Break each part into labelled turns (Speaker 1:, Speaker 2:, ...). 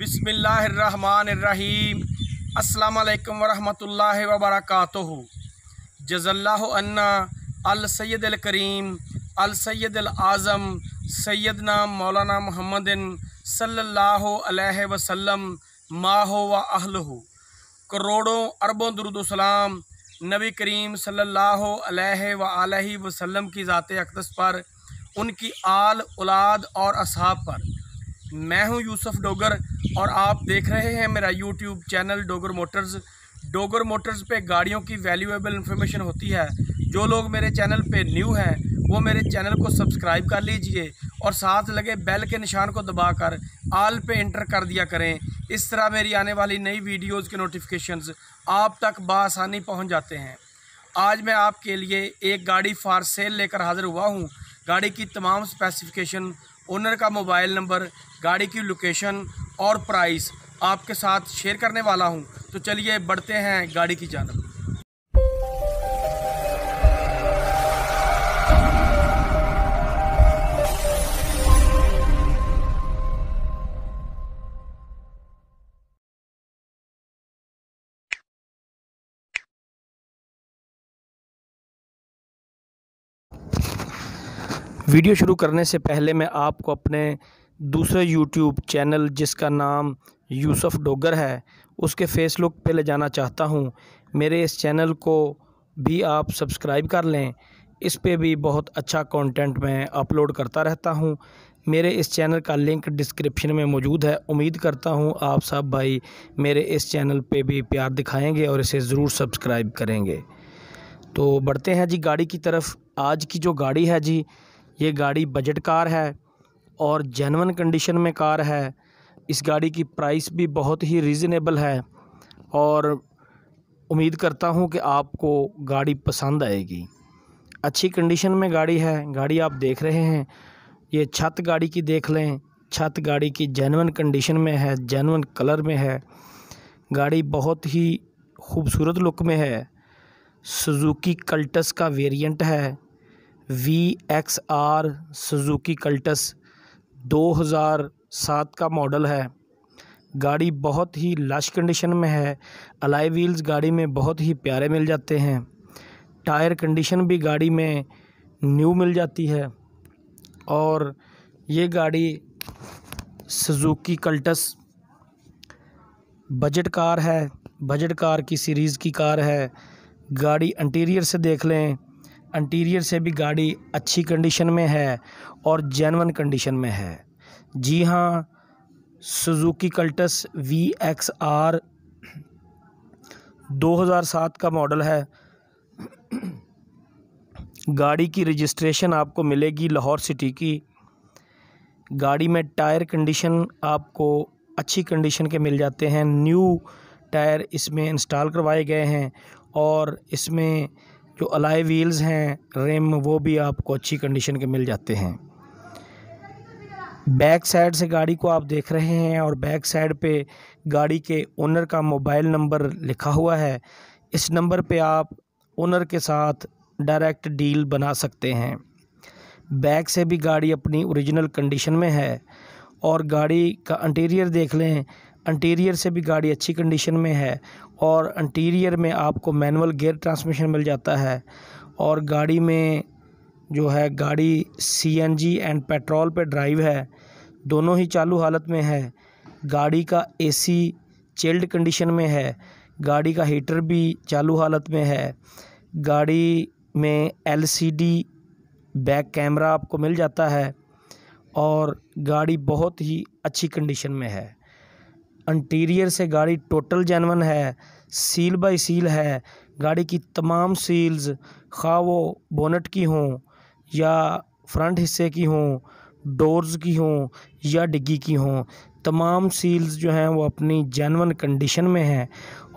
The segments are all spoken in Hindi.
Speaker 1: बिसमीम अल्लाम वरहमतुल्ला वबरक जजल्ला अन्ना अलसैद करीम अलसैद आज़म सैदना मौलाना मोहम्मद सल्ला वसलम माह व अहल हो करोड़ों अरबों दरुदोसलाम नबी करीम सल्ला वसम की ज़ात अकदस पर उनकी आल औलाद और असहाब पर मैं हूं यूसुफ डोगर और आप देख रहे हैं मेरा YouTube channel Dogar motors Dogar motors पे गाड़ियों की वैल्यूएबल इन्फॉर्मेशन होती है जो लोग मेरे चैनल पे न्यू हैं वो मेरे चैनल को सब्सक्राइब कर लीजिए और साथ लगे बेल के निशान को दबाकर आल पे इंटर कर दिया करें इस तरह मेरी आने वाली नई वीडियोज़ के नोटिफिकेशन आप तक बसानी पहुँच जाते हैं आज मैं आपके लिए एक गाड़ी फार सेल लेकर हाज़िर हुआ हूँ गाड़ी की तमाम स्पेसिफिकेशन ओनर का मोबाइल नंबर गाड़ी की लोकेशन और प्राइस आपके साथ शेयर करने वाला हूँ तो चलिए बढ़ते हैं गाड़ी की जानब
Speaker 2: वीडियो शुरू करने से पहले मैं आपको अपने दूसरे यूट्यूब चैनल जिसका नाम यूसुफ डोगर है उसके फेसबुक पे ले जाना चाहता हूँ मेरे इस चैनल को भी आप सब्सक्राइब कर लें इस पे भी बहुत अच्छा कंटेंट मैं अपलोड करता रहता हूँ मेरे इस चैनल का लिंक डिस्क्रिप्शन में मौजूद है उम्मीद करता हूँ आप सब भाई मेरे इस चैनल पे भी प्यार दिखाएंगे और इसे ज़रूर सब्सक्राइब करेंगे तो बढ़ते हैं जी गाड़ी की तरफ आज की जो गाड़ी है जी ये गाड़ी बजट कार है और जेनवन कंडीशन में कार है इस गाड़ी की प्राइस भी बहुत ही रीज़नेबल है और उम्मीद करता हूँ कि आपको गाड़ी पसंद आएगी अच्छी कंडीशन में गाड़ी है गाड़ी आप देख रहे हैं ये छत गाड़ी की देख लें छत गाड़ी की जेनवन कंडीशन में है जेनवन कलर में है गाड़ी बहुत ही खूबसूरत लुक में है सुजुकी कल्टस का वेरिएंट है V X R Suzuki Cultus 2007 का मॉडल है गाड़ी बहुत ही लाश कंडीशन में है अलाई व्हील्स गाड़ी में बहुत ही प्यारे मिल जाते हैं टायर कंडीशन भी गाड़ी में न्यू मिल जाती है और ये गाड़ी सुजुकी कल्टस बजट कार है बजट कार की सीरीज़ की कार है गाड़ी इंटीरियर से देख लें इंटीरियर से भी गाड़ी अच्छी कंडीशन में है और जेनवन कंडीशन में है जी हाँ Suzuki Cultus V X R सात का मॉडल है गाड़ी की रजिस्ट्रेशन आपको मिलेगी लाहौर सिटी की गाड़ी में टायर कंडीशन आपको अच्छी कंडीशन के मिल जाते हैं न्यू टायर इसमें इंस्टॉल करवाए गए हैं और इसमें जो अलाई व्हील्स हैं रिम वो भी आपको अच्छी कंडीशन के मिल जाते हैं बैक साइड से गाड़ी को आप देख रहे हैं और बैक साइड पे गाड़ी के ओनर का मोबाइल नंबर लिखा हुआ है इस नंबर पे आप ओनर के साथ डायरेक्ट डील बना सकते हैं बैक से भी गाड़ी अपनी ओरिजिनल कंडीशन में है और गाड़ी का इंटीरियर देख लें इंटीरियर से भी गाड़ी अच्छी कंडीशन में है और इंटीरियर में आपको मैनुअल गियर ट्रांसमिशन मिल जाता है और गाड़ी में जो है गाड़ी सीएनजी एंड पेट्रोल पे ड्राइव है दोनों ही चालू हालत में है गाड़ी का एसी चिल्ड कंडीशन में है गाड़ी का हीटर भी चालू हालत में है गाड़ी में एलसीडी बैक कैमरा आपको मिल जाता है और गाड़ी बहुत ही अच्छी कंडीशन में है इंटीरियर से गाड़ी टोटल जैनवन है सील बाय सील है गाड़ी की तमाम सील्स खा हाँ वो बोनट की हों या फ्रंट हिस्से की हों डोर्स की हों या डिग्गी की हों तमाम सील्स जो हैं वो अपनी जैनवन कंडीशन में हैं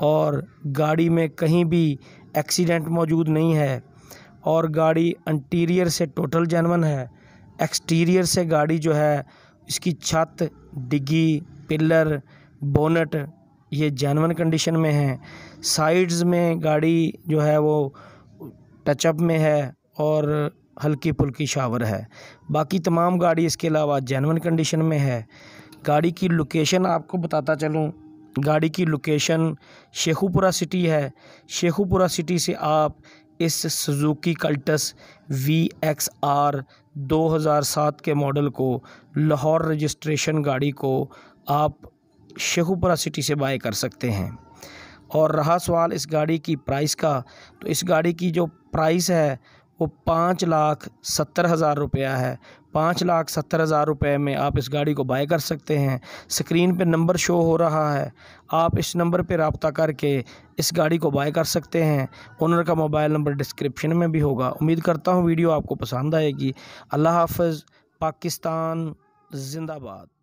Speaker 2: और गाड़ी में कहीं भी एक्सीडेंट मौजूद नहीं है और गाड़ी इंटीरियर से टोटल जैनवन है एक्सटीरियर से गाड़ी जो है इसकी छत डिग्गी पिलर बोनट ये जैनवन कंडीशन में है साइड्स में गाड़ी जो है वो टचअप में है और हल्की फुल्की शावर है बाकी तमाम गाड़ी इसके अलावा जैनवन कंडीशन में है गाड़ी की लोकेशन आपको बताता चलूँ गाड़ी की लोकेशन शेखुपुरा सिटी है शेखुपुरा सिटी से आप इस Suzuki Cultus V X R दो के मॉडल को लाहौर रजिस्ट्रेशन गाड़ी को आप शेखुपुरा सिटी से बाय कर सकते हैं और रहा सवाल इस गाड़ी की प्राइस का तो इस गाड़ी की जो प्राइस है वो पाँच लाख सत्तर हज़ार रुपया है पाँच लाख सत्तर हज़ार रुपये में आप इस गाड़ी को बाय कर सकते हैं स्क्रीन पे नंबर शो हो रहा है आप इस नंबर पे रबता करके इस गाड़ी को बाय कर सकते हैं ओनर का मोबाइल नंबर डिस्क्रिप्शन में भी होगा उम्मीद करता हूँ वीडियो आपको पसंद आएगी अल्लाह हाफ पाकिस्तान जिंदाबाद